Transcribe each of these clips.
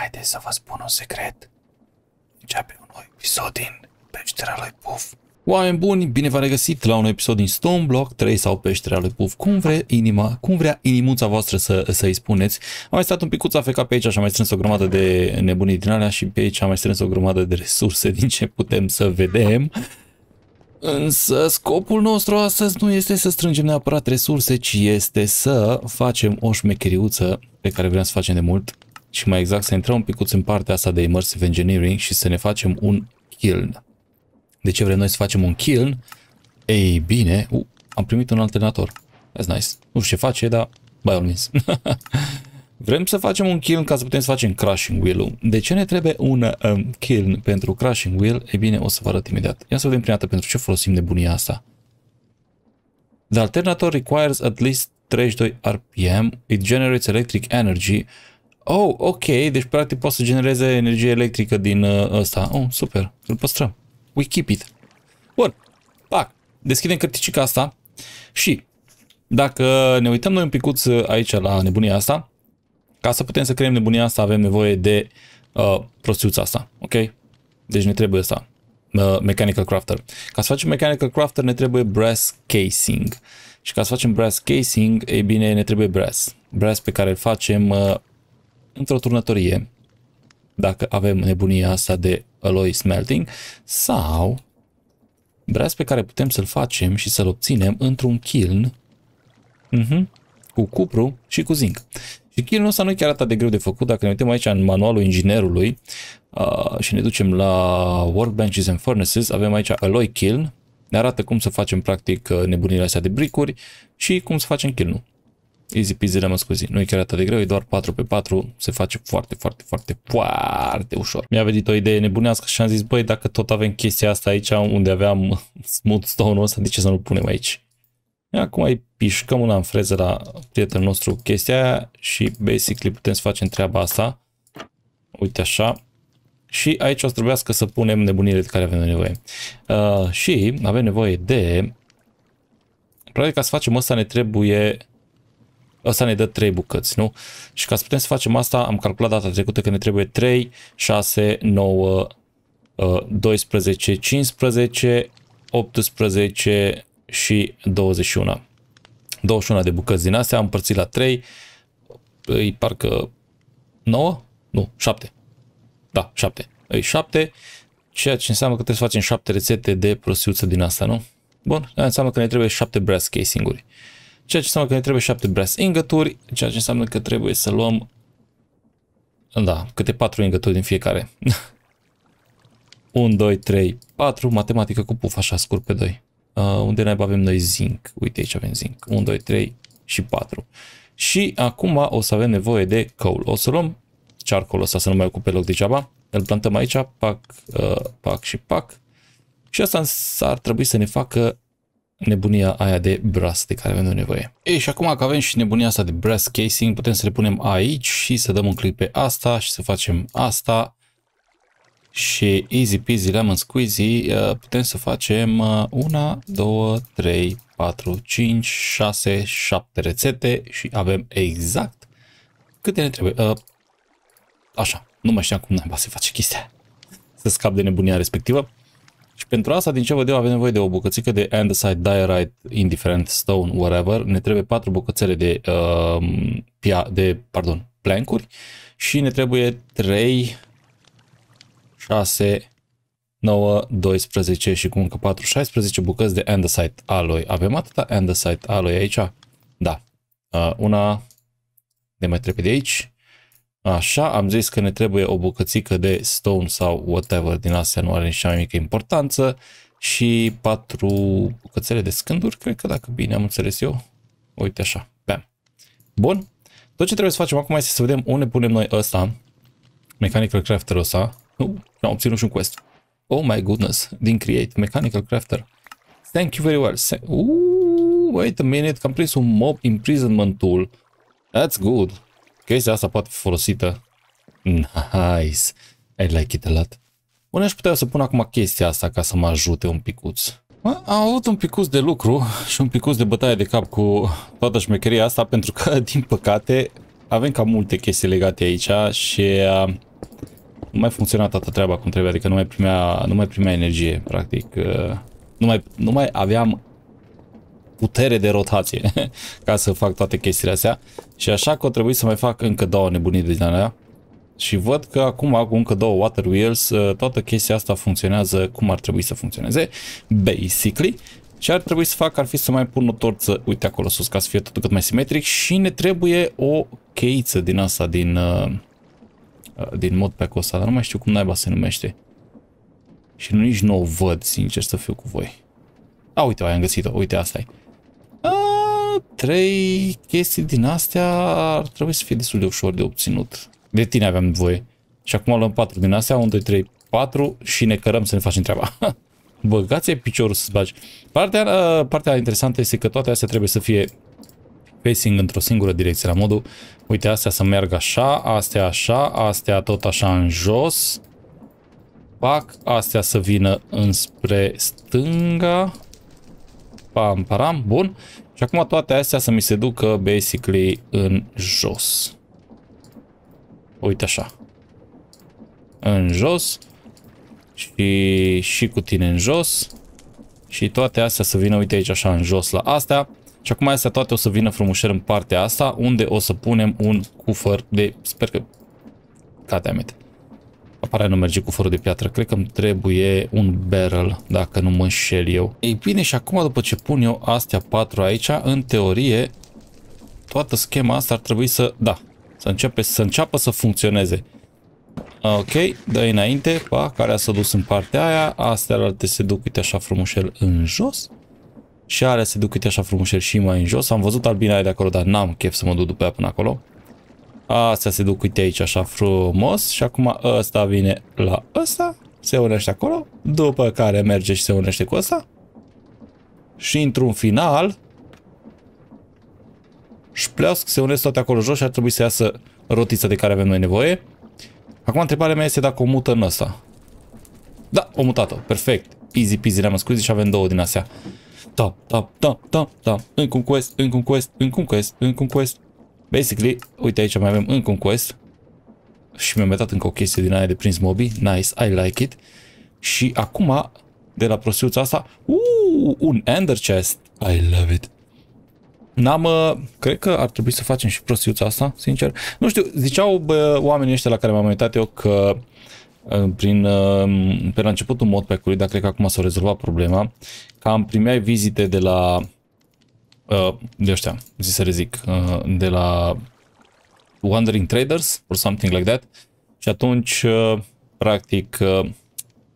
Haideți să vă spun un secret. Începe un nou episod din Peștera lui Puf. Oameni buni, bine v-am regăsit la un episod din Block 3 sau Peștera lui Puf. Cum vrea inima, cum vrea inimuța voastră să, să îi spuneți. Am mai stat un picuț AFK pe aici și am mai strâns o grămadă de nebunii din alea și pe aici am mai strâns o grămadă de resurse din ce putem să vedem. Însă scopul nostru astăzi nu este să strângem neapărat resurse, ci este să facem o șmecheriuță pe care vrem să facem de mult și mai exact să intrăm un picuț în partea asta de Immersive Engineering și să ne facem un kiln. De ce vrem noi să facem un kiln? Ei bine, uh, am primit un alternator. That's nice. Nu știu ce face, dar by all means. Vrem să facem un kiln ca să putem să facem crashing wheel-ul. De ce ne trebuie un um, kiln pentru crashing wheel? Ei bine, o să vă arăt imediat. Ia să vedem prima dată pentru ce folosim nebunia asta. The alternator requires at least 32 RPM. It generates electric energy Oh, ok, deci practic poate să genereze energie electrică din uh, ăsta. Oh, super, îl păstrăm. We keep it. Bun, pac, deschidem cărticica asta și dacă ne uităm noi un picuț uh, aici la nebunia asta, ca să putem să creăm nebunia asta avem nevoie de uh, prostiuța asta, ok? Deci ne trebuie asta, uh, Mechanical Crafter. Ca să facem Mechanical Crafter ne trebuie Brass Casing. Și ca să facem Brass Casing, ei bine, ne trebuie Brass. Brass pe care îl facem... Uh, într-o turnătorie, dacă avem nebunia asta de alloy smelting, sau breaz pe care putem să-l facem și să-l obținem într-un kiln uh-huh, cu cupru și cu zinc. Și kilnul ăsta nu e chiar atât de greu de făcut, dacă ne uităm aici în manualul inginerului uh, și ne ducem la workbenches and furnaces, avem aici alloy kiln, ne arată cum să facem practic uh, nebunile astea de bricuri și cum să facem kilnul. Easy peasy le-am scuzi. Nu e chiar atât de greu, e doar 4 pe 4 se face foarte, foarte, foarte, foarte ușor. Mi-a venit o idee nebunească și am zis, băi, dacă tot avem chestia asta aici, unde aveam smooth stone-ul ăsta, de ce să nu-l punem aici? Acum îi pișcăm una în freză la prietenul nostru chestia aia și basically putem să facem treaba asta. Uite așa. Și aici o să trebuiască să punem nebunile de care avem nevoie. Uh, și avem nevoie de... Practic ca să facem asta ne trebuie Asta ne dă 3 bucăți, nu? Și ca să putem să facem asta, am calculat data trecută că ne trebuie 3, 6, 9, 12, 15, 18 și 21. 21 de bucăți din astea, am împărțit la 3, îi parcă 9? Nu, 7. Da, 7. Îi 7, ceea ce înseamnă că trebuie să facem 7 rețete de prostiuță din asta, nu? Bun, înseamnă că ne trebuie 7 brass casing-uri. Uh, ceea ce înseamnă că ne trebuie 7 brass ingături, ceea ce înseamnă că trebuie să luăm, da, câte 4 ingături din fiecare. 1, 2, 3, 4, matematică cu puf, așa scurt pe 2. Uh, unde ne avem noi zinc? Uite aici avem zinc. 1, 2, 3 și 4. Și acum o să avem nevoie de coal. O să luăm charcoal ăsta să nu mai ocupe loc degeaba. Îl plantăm aici, pac, uh, pac și pac. Și asta ar trebui să ne facă nebunia aia de brass de care avem nevoie. Ei, și acum că avem și nebunia asta de brass casing, putem să le punem aici și să dăm un click pe asta și să facem asta. Și easy peasy lemon squeezy, uh, putem să facem 1, 2, 3, 4, 5, 6, 7 rețete și avem exact câte ne trebuie. Uh, așa, nu mai știam cum naiba se face chestia. Să scap de nebunia respectivă. Și pentru asta, din ce văd eu, avem nevoie de o bucățică de andesite, diorite, indiferent, stone, whatever. Ne trebuie patru bucățele de, uh, pia, de pardon, plankuri și ne trebuie 3, 6, 9, 12 și cum încă 4, 16 bucăți de andesite alloy. Avem atâta andesite alloy aici? Da. Uh, una ne mai trebuie de aici, Așa, am zis că ne trebuie o bucățică de stone sau whatever din astea, nu are nici mai mică importanță și patru bucățele de scânduri, cred că dacă bine am înțeles eu. Uite așa, bam. Bun, tot ce trebuie să facem acum este să vedem unde punem noi ăsta, Mechanical Crafter ăsta. Nu, uh, am obținut și un quest. Oh my goodness, din Create, Mechanical Crafter. Thank you very well. Uuu, wait a minute, că am prins un mob imprisonment tool. That's good. Chestia asta poate fi folosită. Nice. I like it a lot. Unde aș putea să pun acum chestia asta ca să mă ajute un picuț? am avut un picuț de lucru și un picuț de bătaie de cap cu toată șmecheria asta pentru că, din păcate, avem cam multe chestii legate aici și uh, nu mai funcționa toată treaba cum trebuie, adică nu mai primea, nu mai primea energie, practic. Uh, nu mai, nu mai aveam putere de rotație ca să fac toate chestiile astea. Și așa că o trebuie să mai fac încă două nebunii de din alea. Și văd că acum cu încă două water wheels uh, toată chestia asta funcționează cum ar trebui să funcționeze, basically. Ce ar trebui să fac ar fi să mai pun o torță, uite acolo sus, ca să fie totul cât mai simetric și ne trebuie o cheiță din asta, din, uh, uh, din mod pe acolo dar nu mai știu cum naiba se numește. Și nu nici nu o văd, sincer să fiu cu voi. A, uite, am găsit-o, uite, asta e. A, trei chestii din astea ar trebui să fie destul de ușor de obținut. De tine aveam nevoie. Și acum luăm patru din astea, 1, 2, 3, 4 și ne cărăm să ne facem treaba. Băgați piciorul să-ți bagi. Partea, partea interesantă este că toate astea trebuie să fie facing într-o singură direcție, la modul, uite, astea să meargă așa, astea așa, astea tot așa în jos, pac, astea să vină înspre stânga, Pam, param, bun. Și acum toate astea să mi se ducă basically în jos. Uite așa. În jos. Și, și cu tine în jos. Și toate astea să vină, uite aici așa, în jos la astea. Și acum astea toate o să vină frumușer în partea asta, unde o să punem un cufăr de, sper că, goddammit, aparea nu merge cu fărul de piatră. Cred că îmi trebuie un barrel, dacă nu mă înșel eu. Ei bine, și acum după ce pun eu astea patru aici, în teorie, toată schema asta ar trebui să... Da, să, începe, să înceapă să funcționeze. Ok, dă înainte, pa, care s-a dus în partea aia, astea alte se duc, uite așa frumușel, în jos. Și alea se duc, uite așa frumușel și mai în jos. Am văzut albina de acolo, dar n-am chef să mă duc după ea până acolo. Astea se duc, uite aici, așa frumos. Și acum ăsta vine la ăsta, se unește acolo, după care merge și se unește cu ăsta. Și într-un final, șpleasc, se unește toate acolo jos și ar trebui să iasă rotița de care avem noi nevoie. Acum întrebarea mea este dacă o mută în ăsta. Da, o mutată. o perfect. Easy peasy, ne am scuzi și avem două din astea. Da, da, da, da, da. Încă un quest, încă un quest, încă un quest, încă un quest. Basically, uite aici mai avem încă un quest. Și mi-am dat încă o chestie din aia de prins mobi. Nice, I like it. Și acum, de la prostiuța asta, uuu, un ender chest. I love it. N-am, uh, cred că ar trebui să facem și prostiuța asta, sincer. Nu știu, ziceau bă, oamenii ăștia la care m-am uitat eu că uh, prin, uh, pe la începutul modpack-ului, dar cred că acum s-a rezolvat problema, Am primeai vizite de la Uh, de ăștia, zi să rezic, uh, de la Wandering Traders or something like that și atunci, uh, practic,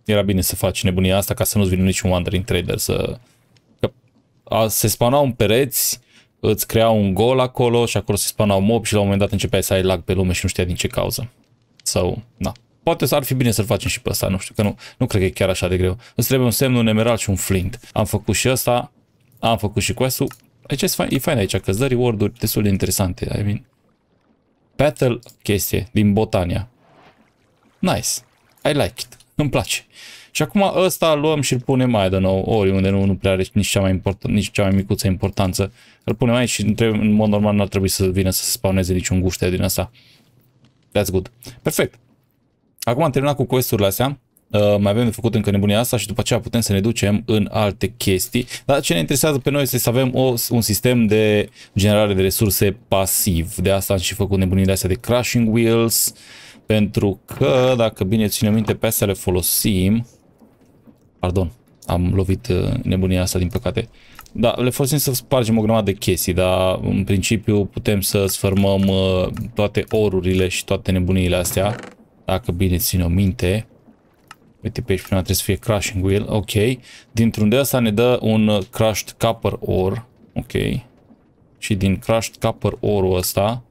era bine să faci nebunia asta ca să nu-ți vină niciun Wandering Trader să... Că a, se spanau în pereți, îți creau un gol acolo și acolo se spanau mob și la un moment dat începeai să ai lag pe lume și nu știa din ce cauză. Sau, so, na. Poate ar fi bine să-l facem și pe ăsta, nu știu, că nu, nu cred că e chiar așa de greu. Îți trebuie un semn, un emerald și un flint. Am făcut și ăsta, am făcut și quest Aici e fain, e fain aici, că îți dă reward-uri destul de interesante. I mean. Battle chestie din Botania. Nice. I like it. Îmi place. Și acum ăsta luăm și îl punem mai de nou, oriunde nu, nu prea are nici cea mai, important, nici cea mai micuță importanță. Îl punem aici și în mod normal nu ar trebui să vină să se spawneze niciun guște din asta. That's good. Perfect. Acum am terminat cu quest-urile astea. Uh, mai avem de făcut încă nebunia asta și după aceea putem să ne ducem în alte chestii. Dar ce ne interesează pe noi este să avem o, un sistem de generare de resurse pasiv. De asta am și făcut nebunile astea de Crashing Wheels, pentru că, dacă bine ținem minte, pe astea le folosim. Pardon, am lovit uh, nebunia asta din păcate. Da, le folosim să spargem o grămadă de chestii, dar în principiu putem să sfărmăm uh, toate orurile și toate nebuniile astea, dacă bine ținem minte. Uite, pe aici prima trebuie să fie crashing wheel, ok. Dintr-un de asta ne dă un uh, crushed copper ore, ok. Și din crushed copper ore-ul ăsta,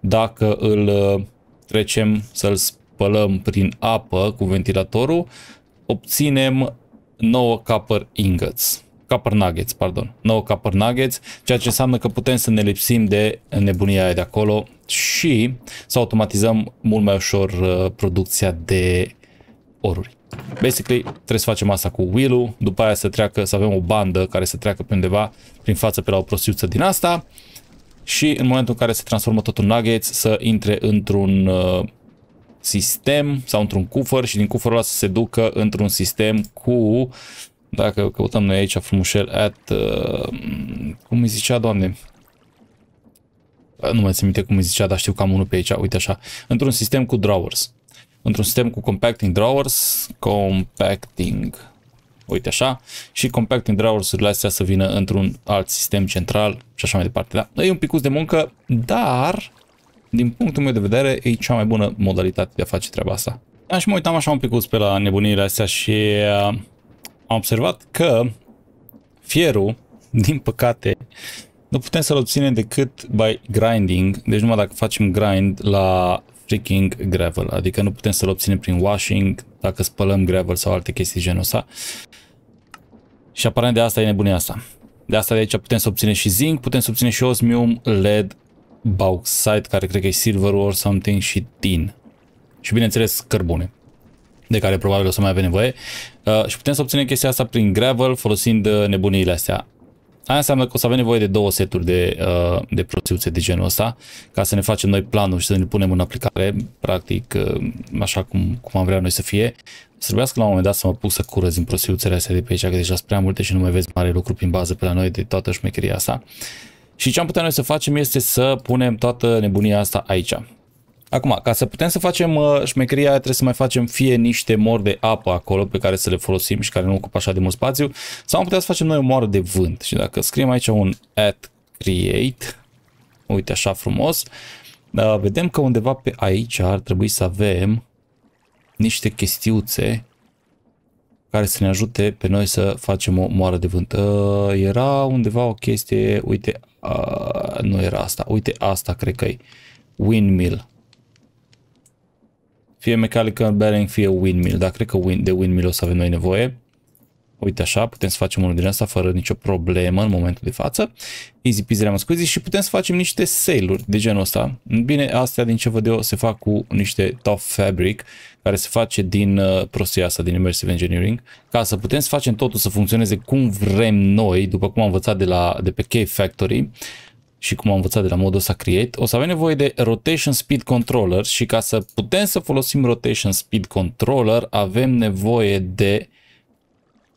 dacă îl uh, trecem să-l spălăm prin apă cu ventilatorul, obținem 9 copper ingots. Copper nuggets, pardon. 9 copper nuggets, ceea ce înseamnă că putem să ne lipsim de nebunia aia de acolo și să automatizăm mult mai ușor uh, producția de oruri. Basically, trebuie să facem asta cu wheel după aia să treacă, să avem o bandă care să treacă pe undeva prin față pe la o prostiuță din asta și în momentul în care se transformă totul în nuggets să intre într-un uh, sistem sau într-un cufăr și din cufărul ăla să se ducă într-un sistem cu dacă căutăm noi aici frumușel at uh, cum îi zicea doamne uh, nu mai țin minte cum îi zicea, dar știu că am unul pe aici, uite așa, într-un sistem cu drawers într-un sistem cu compacting drawers, compacting, uite așa, și compacting drawers-urile astea să vină într-un alt sistem central și așa mai departe. Da, e un picuț de muncă, dar, din punctul meu de vedere, e cea mai bună modalitate de a face treaba asta. Da, și mă uitam așa un picuț pe la nebunirea astea și uh, am observat că fierul, din păcate, nu putem să-l obținem decât by grinding, deci numai dacă facem grind la streaking gravel, adică nu putem să-l obținem prin washing, dacă spălăm gravel sau alte chestii genul ăsta. Și aparent de asta e nebunia asta. De asta de aici putem să obținem și zinc, putem să obținem și osmium, lead, bauxite, care cred că e silver or something și tin. Și bineînțeles cărbune, de care probabil o să mai avem nevoie. Uh, și putem să obținem chestia asta prin gravel folosind uh, nebuniile astea. Aia înseamnă că o să avem nevoie de două seturi de, uh, de proțiuțe de genul ăsta ca să ne facem noi planul și să ne punem în aplicare, practic, uh, așa cum, cum am vrea noi să fie. Să trebuiască la un moment dat să mă pus să curăț din proțiuțele astea de pe aici, că deja sunt prea multe și nu mai vezi mare lucru prin bază pe la noi de toată șmecheria asta. Și ce am putea noi să facem este să punem toată nebunia asta aici. Acum, ca să putem să facem uh, șmecheria, trebuie să mai facem fie niște mori de apă acolo pe care să le folosim și care nu ocupă așa de mult spațiu, sau am putea să facem noi o moară de vânt. Și dacă scriem aici un add create, uite așa frumos, uh, vedem că undeva pe aici ar trebui să avem niște chestiuțe care să ne ajute pe noi să facem o moară de vânt. Uh, era undeva o chestie, uite, uh, nu era asta, uite asta cred că e, windmill. Fie mechanical bearing, fie windmill. Dar cred că de windmill o să avem noi nevoie. Uite așa, putem să facem unul din asta fără nicio problemă în momentul de față. Easy peasy am scuzi și putem să facem niște sale-uri de genul ăsta. Bine, astea din ce văd eu se fac cu niște tough fabric care se face din uh, prostia asta, din immersive engineering, ca să putem să facem totul să funcționeze cum vrem noi, după cum am învățat de, la, de pe Cave Factory. Uh, și cum am învățat de la modul ăsta create, o să avem nevoie de rotation speed controller și ca să putem să folosim rotation speed controller avem nevoie de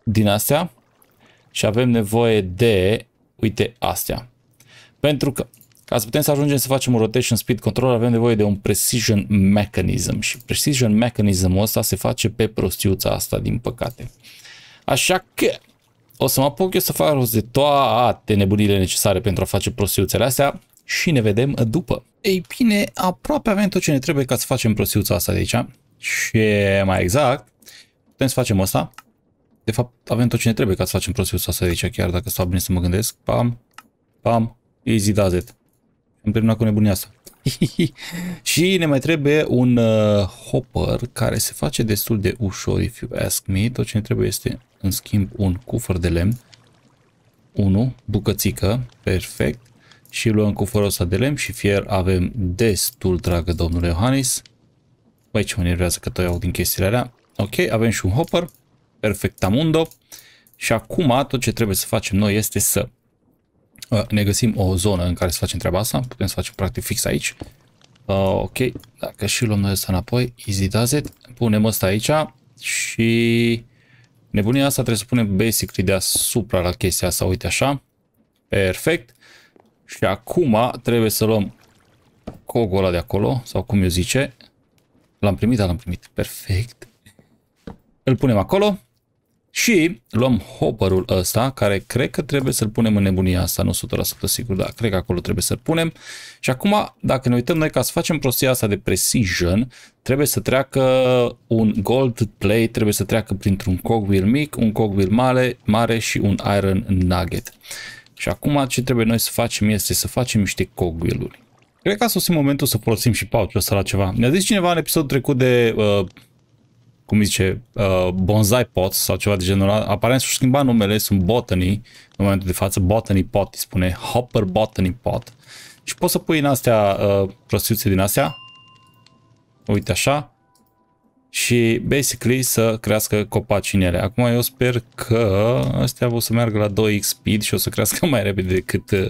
din astea și avem nevoie de, uite, astea. Pentru că ca să putem să ajungem să facem un rotation speed Controller avem nevoie de un precision mechanism și precision mechanismul ăsta se face pe prostiuța asta, din păcate. Așa că o să mă apuc eu să fac rost de toate nebunile necesare pentru a face prostiuțele astea și ne vedem după. Ei bine, aproape avem tot ce ne trebuie ca să facem prostiuța asta de aici. Și mai exact, putem să facem asta. De fapt, avem tot ce ne trebuie ca să facem prostiuța asta de aici, chiar dacă stau bine să mă gândesc. Pam, pam, easy does it. Am terminat cu nebunia asta. și ne mai trebuie un uh, hopper care se face destul de ușor, if you ask me. Tot ce ne trebuie este în schimb un cufăr de lemn, 1, bucățică, perfect, și luăm cufărul ăsta de lemn și fier avem destul, dragă domnule Iohannis. Băi, ce mă nervează că tot iau din chestiile alea. Ok, avem și un hopper, amundo. Și acum tot ce trebuie să facem noi este să ă, ne găsim o zonă în care să facem treaba asta. Putem să facem practic fix aici. Ă, ok, dacă și luăm noi asta înapoi, easy does it. Punem asta aici și Nebunia asta trebuie să punem basically deasupra la chestia asta, uite așa. Perfect. Și acum trebuie să luăm cogul ăla de acolo, sau cum eu zice. L-am primit, da, l-am primit. Perfect. Îl punem acolo. Și luăm hopperul ăsta, care cred că trebuie să-l punem în nebunia asta, nu 100% sigur, dar cred că acolo trebuie să-l punem. Și acum, dacă ne uităm noi, ca să facem prostia asta de precision, trebuie să treacă un gold plate, trebuie să treacă printr-un cogwheel mic, un cogwheel mare, mare și un iron nugget. Și acum ce trebuie noi să facem este să facem niște cogwheel-uri. Cred că a sosit momentul să folosim și pauci ăsta la ceva. Mi-a zis cineva în episodul trecut de uh, cum zice, uh, bonsai pots sau ceva de genul ăla. Aparent și-au schimbat numele, sunt botany, în momentul de față, botany pot îi spune, hopper botany pot. Și poți să pui în astea uh, prostiuțe din astea, uite așa, și basically să crească copaci în ele. Acum eu sper că astea o să meargă la 2x speed și o să crească mai repede decât uh,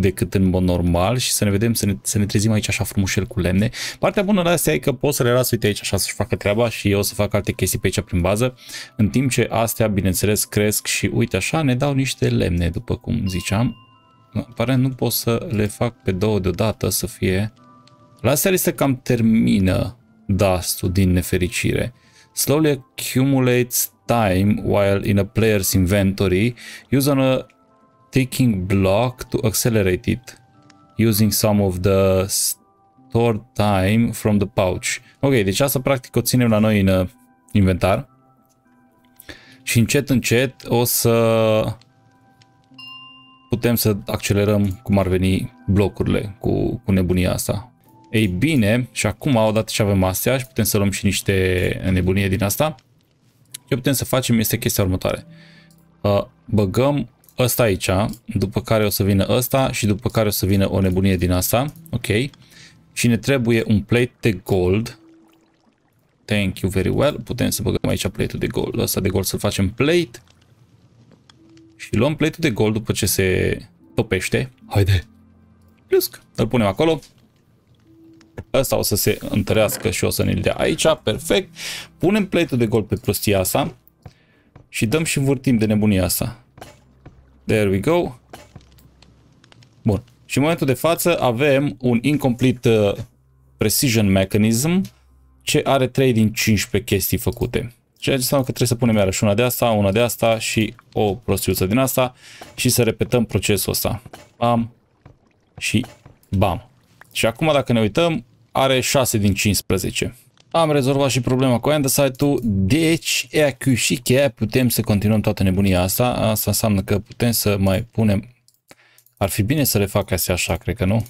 decât în mod normal și să ne vedem, să ne, să ne trezim aici așa frumușel cu lemne. Partea bună la astea e că poți să le las, uite aici așa să-și facă treaba și eu să fac alte chestii pe aici prin bază, în timp ce astea, bineînțeles, cresc și uite așa ne dau niște lemne, după cum ziceam. Pare nu pot să le fac pe două deodată să fie... La astea este se cam termină dust din nefericire. Slowly accumulates time while in a player's inventory. Use on a taking block to accelerate it using some of the stored time from the pouch. Ok, deci asta practic o ținem la noi în uh, inventar și încet încet o să putem să accelerăm cum ar veni blocurile cu, cu nebunia asta. Ei bine, și acum odată ce avem astea și putem să luăm și niște nebunie din asta, ce putem să facem este chestia următoare. Uh, băgăm ăsta aici, după care o să vină ăsta și după care o să vină o nebunie din asta, ok. Și ne trebuie un plate de gold. Thank you very well. Putem să băgăm aici plate-ul de gold. Ăsta de gold să-l facem plate. Și luăm plate-ul de gold după ce se topește. Haide! Plusc! Îl punem acolo. Ăsta o să se întărească și o să ne-l dea aici. Perfect. Punem plate-ul de gold pe prostia asta. Și dăm și învârtim de nebunia asta. There we go. Bun. Și în momentul de față avem un incomplete uh, precision mechanism ce are 3 din 15 chestii făcute. Ceea ce înseamnă că trebuie să punem iarăși una de asta, una de asta și o prostiuță din asta și să repetăm procesul ăsta. Bam și bam. Și acum dacă ne uităm, are 6 din 15. Am rezolvat și problema cu site ul deci EQ și cheia putem să continuăm toată nebunia asta. Asta înseamnă că putem să mai punem... Ar fi bine să le fac astea așa, cred că nu?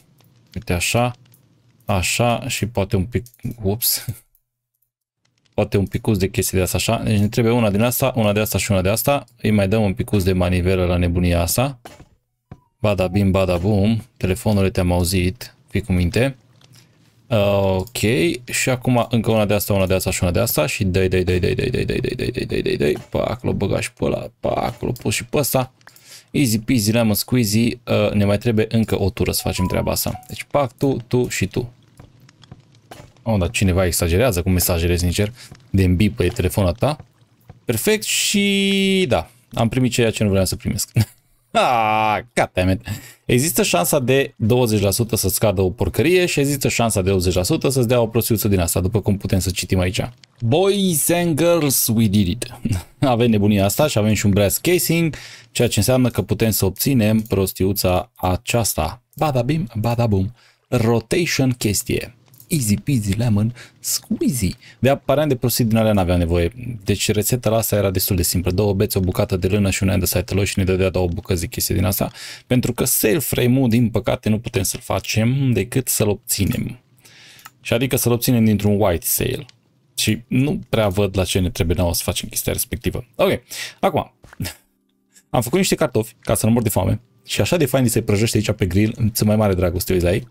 Uite așa, așa și poate un pic... Ups! Poate un picuț de chestii de asta așa. Deci ne trebuie una din asta, una de asta și una de asta. Îi mai dăm un picuț de manivelă la nebunia asta. Bada bim, bada bum. Telefonul te-am auzit. Fii cu minte. Ok, și acum încă una de asta, una de asta și una de asta și dai, dai, dai, dai, dai, dai, dai, dai, dai, dai, dai, dai, dai, pac, l-o băga și pe ăla, pac, l-o pus și pe ăsta. Easy peasy, lemon squeezy, ne mai trebuie încă o tură să facem treaba asta. Deci pac, tu, tu și tu. Oh, dar cineva exagerează cu mesajele, sincer, de îmbi pe telefonul ta. Perfect și da, am primit ceea ce nu vreau să primesc. Ah, Există șansa de 20% să scadă o porcărie și există șansa de 80% să-ți dea o prostiuță din asta, după cum putem să citim aici. Boys and girls, we did it. Avem nebunia asta și avem și un brass casing, ceea ce înseamnă că putem să obținem prostiuța aceasta. Bada bim, bada bum. Rotation chestie easy peasy lemon squeezy. De aparent de prosit din alea n-aveam nevoie. Deci rețeta asta era destul de simplă. Două bețe, o bucată de lână și un site și ne dădea două bucăți chestii din asta. Pentru că self-frame-ul, din păcate, nu putem să-l facem decât să-l obținem. Și adică să-l obținem dintr-un white sale. Și nu prea văd la ce ne trebuie nouă să facem chestia respectivă. Ok, acum, am făcut niște cartofi ca să nu mor de foame. Și așa de fain se prăjește aici pe grill, sunt mai mare dragoste, aici.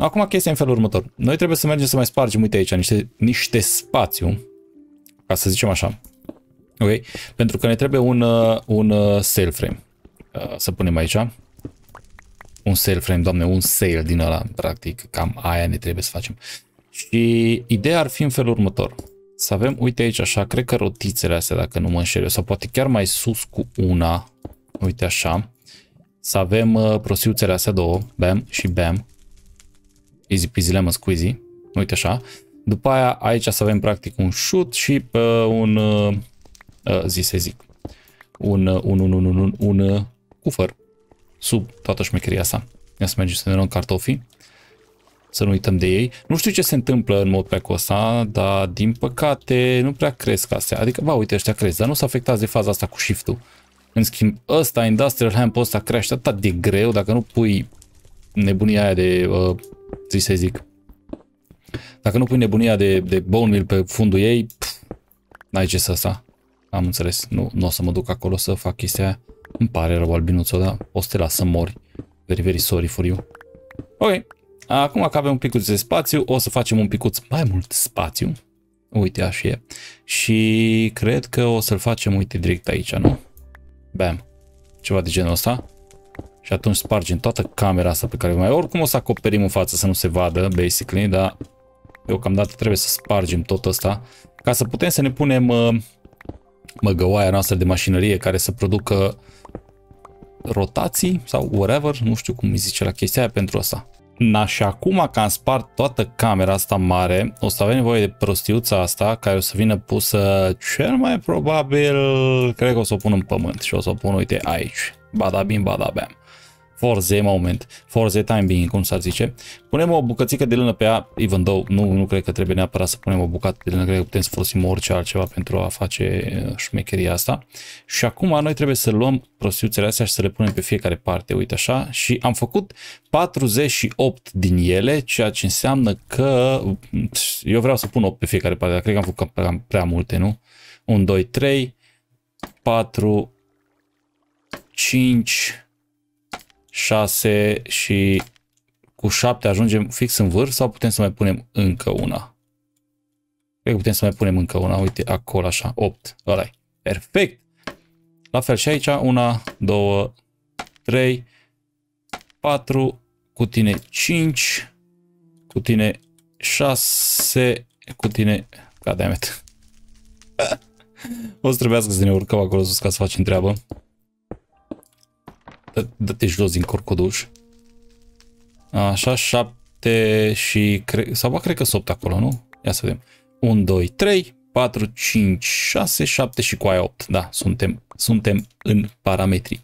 Acum chestia în felul următor. Noi trebuie să mergem să mai spargem, uite aici, niște, niște spațiu, ca să zicem așa. Ok? Pentru că ne trebuie un, uh, un uh, sail frame. Uh, să punem aici. Un sail frame, doamne, un sail din ăla, practic. Cam aia ne trebuie să facem. Și ideea ar fi în felul următor. Să avem, uite aici așa, cred că rotițele astea, dacă nu mă înșel eu, sau poate chiar mai sus cu una, uite așa. Să avem uh, prosiuțele astea două, bam și bam easy peasy lemon squeezy, uite așa. După aia aici să avem practic un shoot și pe uh, un, uh, uh, zi să zic, uh, un, un, un, un, un, un, un cufăr sub toată șmecheria asta. Ia să mergem să ne luăm cartofii, să nu uităm de ei. Nu știu ce se întâmplă în mod pe ăsta, dar din păcate nu prea cresc astea. Adică, ba, uite, ăștia cresc, dar nu s-a afectat de faza asta cu shift-ul. În schimb, ăsta, Industrial Hemp, ăsta crește atât de greu dacă nu pui nebunia aia de uh, ți să zic. Dacă nu pui nebunia de, de bone meal pe fundul ei, n-ai ce să sta. Am înțeles, nu, nu o să mă duc acolo să fac chestia aia. Îmi pare rău, albinuțul, dar o să te las să mori. Very, very sorry for you. Ok, acum că avem un picuț de spațiu, o să facem un picuț mai mult spațiu. Uite, așa e. Și cred că o să-l facem, uite, direct aici, nu? Bam. Ceva de genul ăsta. Și atunci spargem toată camera asta pe care mai oricum o să acoperim în față să nu se vadă, basically, dar deocamdată trebuie să spargem tot asta, ca să putem să ne punem uh, măgăoaia noastră de mașinărie care să producă rotații sau whatever, nu știu cum îi zice la chestia aia pentru asta. Na și acum că am spart toată camera asta mare, o să avem nevoie de prostiuța asta care o să vină pusă cel mai probabil, cred că o să o pun în pământ și o să o pun, uite, aici. Badabim, badabam for the moment, for the time being, cum s-ar zice. Punem o bucățică de lână pe ea, even though nu, nu cred că trebuie neapărat să punem o bucată de lână, cred că putem să folosim orice altceva pentru a face uh, șmecheria asta. Și acum noi trebuie să luăm prostiuțele astea și să le punem pe fiecare parte, uite așa, și am făcut 48 din ele, ceea ce înseamnă că eu vreau să pun 8 pe fiecare parte, dar cred că am făcut cam prea multe, nu? 1, 2, 3, 4, 5, 6 și cu 7 ajungem fix în vârf sau putem să mai punem încă una? Cred că putem să mai punem încă una, uite, acolo așa, 8, ăla -i. Perfect! La fel și aici, 1, 2, 3, 4, cu tine 5, cu tine 6, cu tine... Goddammit! o să trebuiască să ne urcăm acolo sus ca să facem treabă. Dă-te jos din corcoduș. Așa, 7 și... Cre... Sau cred că sunt 8 acolo, nu? Ia să vedem. 1, 2, 3, 4, 5, 6, 7 și cu aia 8. Da, suntem, suntem în parametri.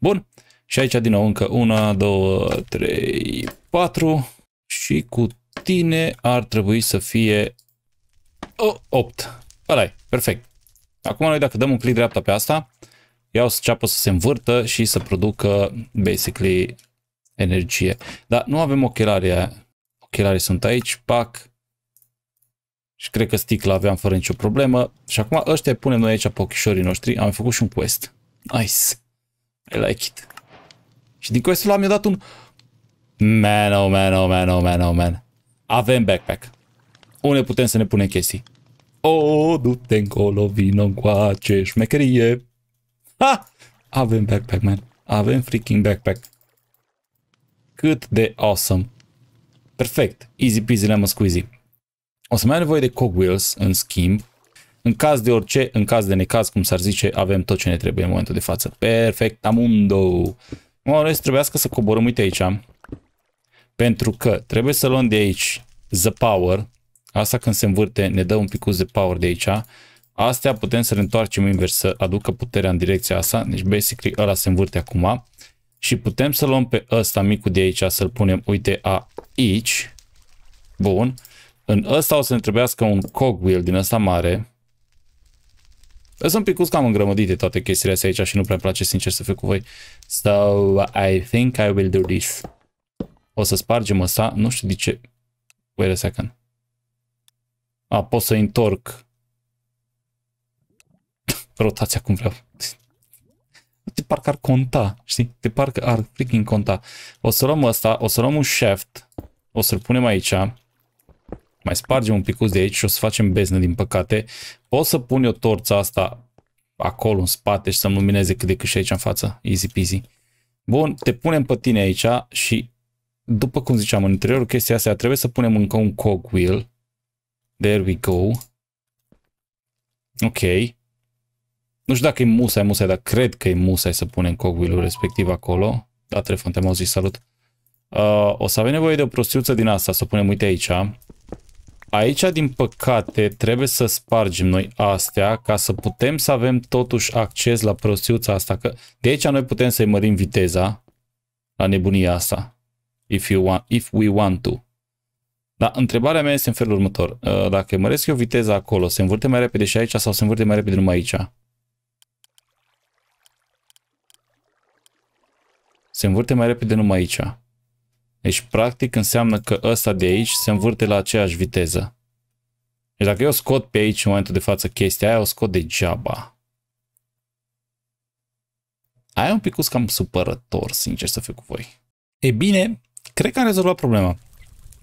Bun. Și aici din nou încă 1, 2, 3, 4 și cu tine ar trebui să fie o, 8. ăla perfect. Acum noi dacă dăm un click dreapta pe asta, ea o să ceapă să se învârtă și să producă, basically, energie. Dar nu avem ochelarii aia. Ochelarii sunt aici, pac. Și cred că sticla aveam fără nicio problemă. Și acum ăștia punem noi aici pe ochișorii noștri. Am făcut și un quest. Nice. I like it. Și din quest-ul am dat un... Man, oh man, oh man, oh man, oh man. Avem backpack. Unde putem să ne punem chestii? O, oh, du-te încolo, vino încoace, șmecherie. Ha! Avem backpack, man. Avem freaking backpack. Cât de awesome. Perfect. Easy peasy lemon squeezy. O să mai ai nevoie de cogwheels, în schimb. În caz de orice, în caz de necaz, cum s-ar zice, avem tot ce ne trebuie în momentul de față. Perfect, amundo. Mă rest, trebuiască să coborăm, uite aici. Pentru că trebuie să luăm de aici the power. Asta când se învârte ne dă un pic de power de aici astea putem să le întoarcem invers, să aducă puterea în direcția asta, deci basically ăla se învârte acum și putem să luăm pe ăsta micul de aici, să-l punem, uite, aici, bun, în ăsta o să ne trebuiască un cogwheel din ăsta mare, sunt picuți cam îngrămădite toate chestiile astea aici și nu prea-mi place sincer să fiu cu voi. So, I think I will do this. O să spargem ăsta, nu știu de ce. Wait a second. A, pot să întorc rotația cum vreau. De parcă ar conta, știi? De parcă ar freaking conta. O să luăm ăsta, o să luăm un shaft, o să-l punem aici, mai spargem un picuț de aici și o să facem beznă, din păcate. Pot să pun eu torța asta acolo în spate și să-mi lumineze cât de cât și aici în față. Easy peasy. Bun, te punem pe tine aici și după cum ziceam în interiorul chestia asta trebuie să punem încă un cogwheel. There we go. Ok. Nu știu dacă e musai, musai, dar cred că e musai să punem cogwheel respectiv acolo. Da, telefon, te-am auzit, salut. Uh, o să avem nevoie de o prostiuță din asta, să o punem, uite aici. Aici, din păcate, trebuie să spargem noi astea ca să putem să avem totuși acces la prostiuța asta. Că de aici noi putem să-i mărim viteza la nebunia asta. If, you want, if we want to. Dar întrebarea mea este în felul următor. Uh, dacă măresc eu viteza acolo, se învârte mai repede și aici sau se învârte mai repede numai aici? se învârte mai repede numai aici. Deci, practic, înseamnă că ăsta de aici se învârte la aceeași viteză. Deci dacă eu scot pe aici în momentul de față chestia aia, o scot degeaba. Aia e un pic cam supărător, sincer să fiu cu voi. E bine, cred că am rezolvat problema.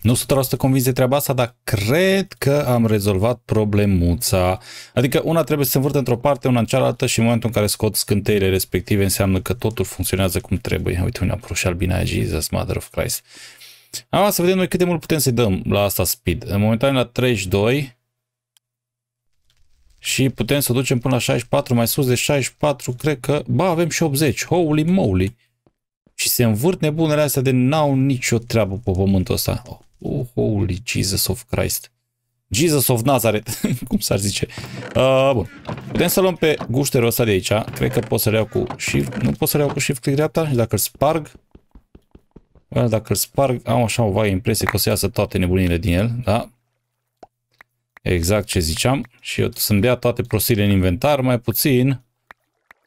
Nu 100% convins de treaba asta, dar cred că am rezolvat problemuța. Adică una trebuie să se învârte într-o parte, una în cealaltă și în momentul în care scot scânteile respective înseamnă că totul funcționează cum trebuie. Uite unde a bine și Jesus, Mother of Christ. Am să vedem noi cât de mult putem să-i dăm la asta speed. În momentan la 32 și putem să o ducem până la 64, mai sus de 64, cred că, ba, avem și 80. Holy moly! Și se învârt nebunele astea de n-au nicio treabă pe pământul ăsta. Oh, holy Jesus of Christ. Jesus of Nazareth. Cum s-ar zice? Uh, bun. Putem să luăm pe gușterul ăsta de aici. Cred că pot să le iau cu shift. Nu pot să le iau cu shift click dreapta. Dacă îl sparg. Uh, Dacă îl sparg, am așa o vaie impresie că o să iasă toate nebunile din el. Da? Exact ce ziceam. Și eu să-mi dea toate prostiile în inventar. Mai puțin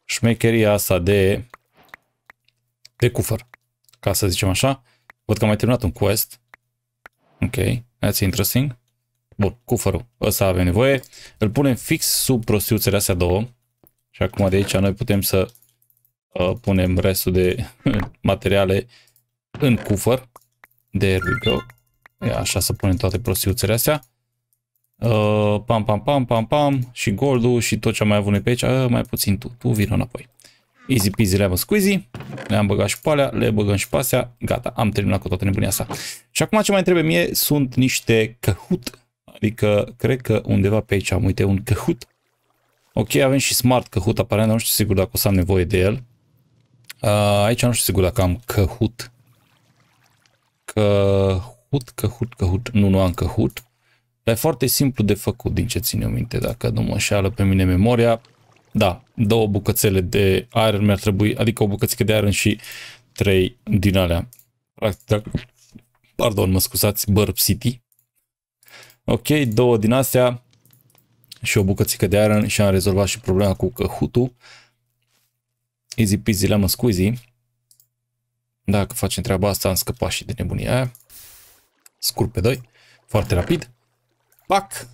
șmecheria asta de de cufăr. Ca să zicem așa. Văd că am mai terminat un quest. Ok, that's interesting. Bun, cufărul ăsta avem nevoie. Îl punem fix sub prostiuțele astea două. Și acum de aici noi putem să uh, punem restul de materiale în cufăr. There we go. E așa să punem toate prostiuțele astea. Uh, pam, pam, pam, pam, pam. Și goldul și tot ce am mai avut pe aici. Uh, mai puțin tu. Tu vino înapoi. Easy peasy lemon squeezy. Le-am băgat și pe alea, le băgăm și pe astea. Gata, am terminat cu toată nebunia asta. Și acum ce mai trebuie mie sunt niște căhut. Adică cred că undeva pe aici am, uite, un căhut. Ok, avem și smart căhut, aparent nu știu sigur dacă o să am nevoie de el. Uh, aici nu știu sigur dacă am căhut. Căhut, căhut, căhut. Nu, nu am căhut. Dar e foarte simplu de făcut, din ce țin eu minte, dacă nu mă înșeală pe mine memoria. Da, două bucățele de aer mi-ar trebui, adică o bucățică de aer și trei din alea. pardon, mă scuzați, Burp City. Ok, două din astea și o bucățică de aer și am rezolvat și problema cu căhutul. Easy peasy, le-am squeezy. Dacă facem treaba asta, am scăpat și de nebunia aia. Scurp pe doi, foarte rapid. Pac!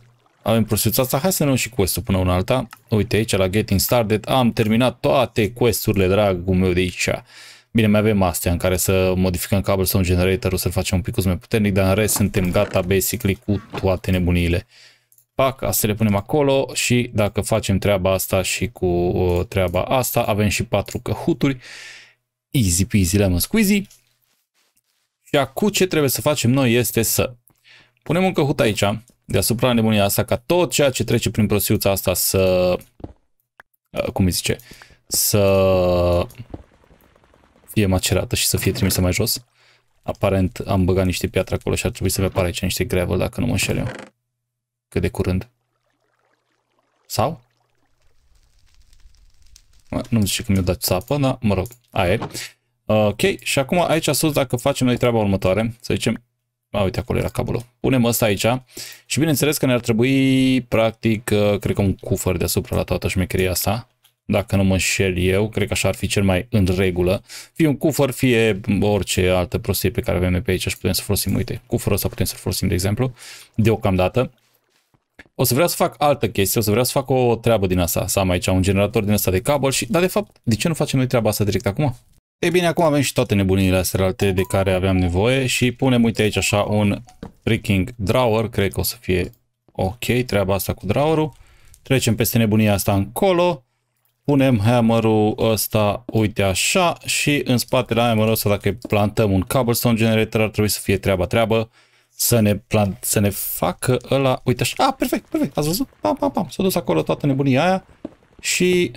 Avem asta, hai să ne luăm și quest până una alta. Uite aici la Getting Started am terminat toate quest-urile, dragul meu, de aici. Bine, mai avem astea în care să modificăm cablul sau generatorul, să-l facem un pic mai puternic, dar în rest suntem gata basically cu toate nebuniile. Pac, să le punem acolo și dacă facem treaba asta și cu uh, treaba asta, avem și patru căhuturi. Easy peasy lemon squeezy. Și acum ce trebuie să facem noi este să punem un căhut aici, deasupra nebunia asta ca tot ceea ce trece prin prosiuța asta să, cum îi zice, să fie macerată și să fie trimisă mai jos. Aparent am băgat niște piatră acolo și ar trebui să-mi apare aici niște gravel dacă nu mă înșel eu. Cât de curând. Sau? Nu-mi zice că mi o dat sapă, dar mă rog, aia e. Ok, și acum aici sus dacă facem noi treaba următoare, să zicem a, uite, acolo era cablu. Punem ăsta aici și bineînțeles că ne-ar trebui, practic, uh, cred că un cufăr deasupra la toată șmecheria asta. Dacă nu mă înșel eu, cred că așa ar fi cel mai în regulă. Fie un cufăr, fie orice altă prostie pe care avem pe aici și putem să folosim. Uite, cufărul ăsta putem să folosim, de exemplu, deocamdată. O să vreau să fac altă chestie, o să vreau să fac o treabă din asta, să am aici un generator din asta de cabl și, dar de fapt, de ce nu facem noi treaba asta direct acum? Ei bine, acum avem și toate nebunile astea alte de care aveam nevoie și punem, uite aici așa, un freaking drawer, cred că o să fie ok treaba asta cu drawerul. Trecem peste nebunia asta încolo, punem hammerul ăsta, uite așa, și în spatele hammerul ăsta, dacă plantăm un cobblestone generator, ar trebui să fie treaba treabă, să ne, plant, să ne facă ăla, uite așa, ah, perfect, perfect, ați văzut? Pam, pam, pam, s-a dus acolo toată nebunia aia și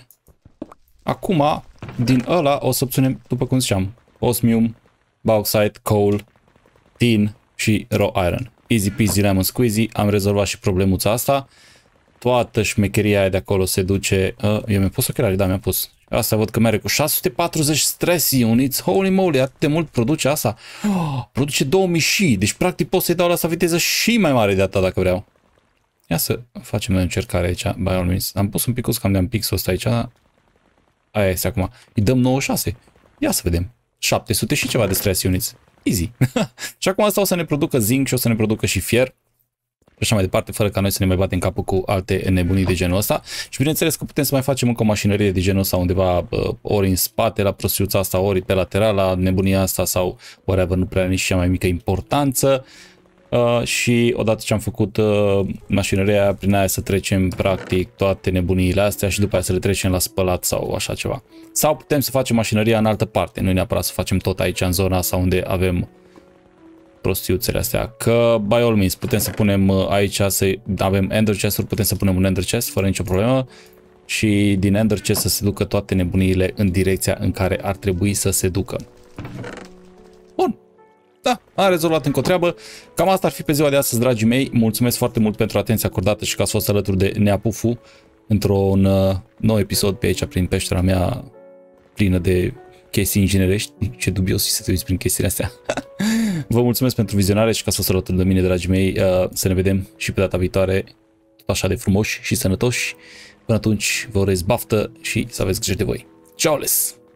acum din ăla o să obținem, după cum ziceam, osmium, bauxite, coal, tin și raw iron. Easy peasy lemon squeezy, am rezolvat și problemuța asta. Toată șmecheria aia de acolo se duce... Uh, eu mi-am pus ochelarii, da, mi-am pus. Asta văd că merge cu 640 stress units. Holy moly, atât de mult produce asta. Oh, produce 2000 și. Deci practic pot să-i dau la asta viteză și mai mare de atât dacă vreau. Ia să facem o încercare aici, by all means. Am pus un pic cam de-am pixul ăsta aici, Aia este acum. Îi dăm 96. Ia să vedem. 700 și ceva de stress units. Easy. și acum asta o să ne producă zinc și o să ne producă și fier. Și așa mai departe, fără ca noi să ne mai batem capul cu alte nebunii de genul ăsta. Și bineînțeles că putem să mai facem încă o mașinărie de genul ăsta undeva, ori în spate la prostiuța asta, ori pe lateral la nebunia asta sau whatever, nu prea nici cea mai mică importanță. Uh, și odată ce am făcut uh, mașinăria, prin aia să trecem practic toate nebuniile astea și după aia să le trecem la spălat sau așa ceva. Sau putem să facem mașinăria în altă parte, nu neapărat să facem tot aici în zona sau unde avem prostiuțele astea. Că, by all means, putem să punem uh, aici, să avem ender chest putem să punem un ender chest fără nicio problemă și din ender chest să se ducă toate nebuniile în direcția în care ar trebui să se ducă. Da, am rezolvat încă o treabă. Cam asta ar fi pe ziua de astăzi, dragii mei. Mulțumesc foarte mult pentru atenția acordată și că ați fost alături de Neapufu într-un uh, nou episod pe aici, prin peștera mea plină de chestii inginerești. Ce dubios și să te uiți prin chestiile astea. Vă mulțumesc pentru vizionare și că ați fost alături de mine, dragii mei. Uh, să ne vedem și pe data viitoare așa de frumoși și sănătoși. Până atunci, vă urez baftă și să aveți grijă de voi. Ciao les!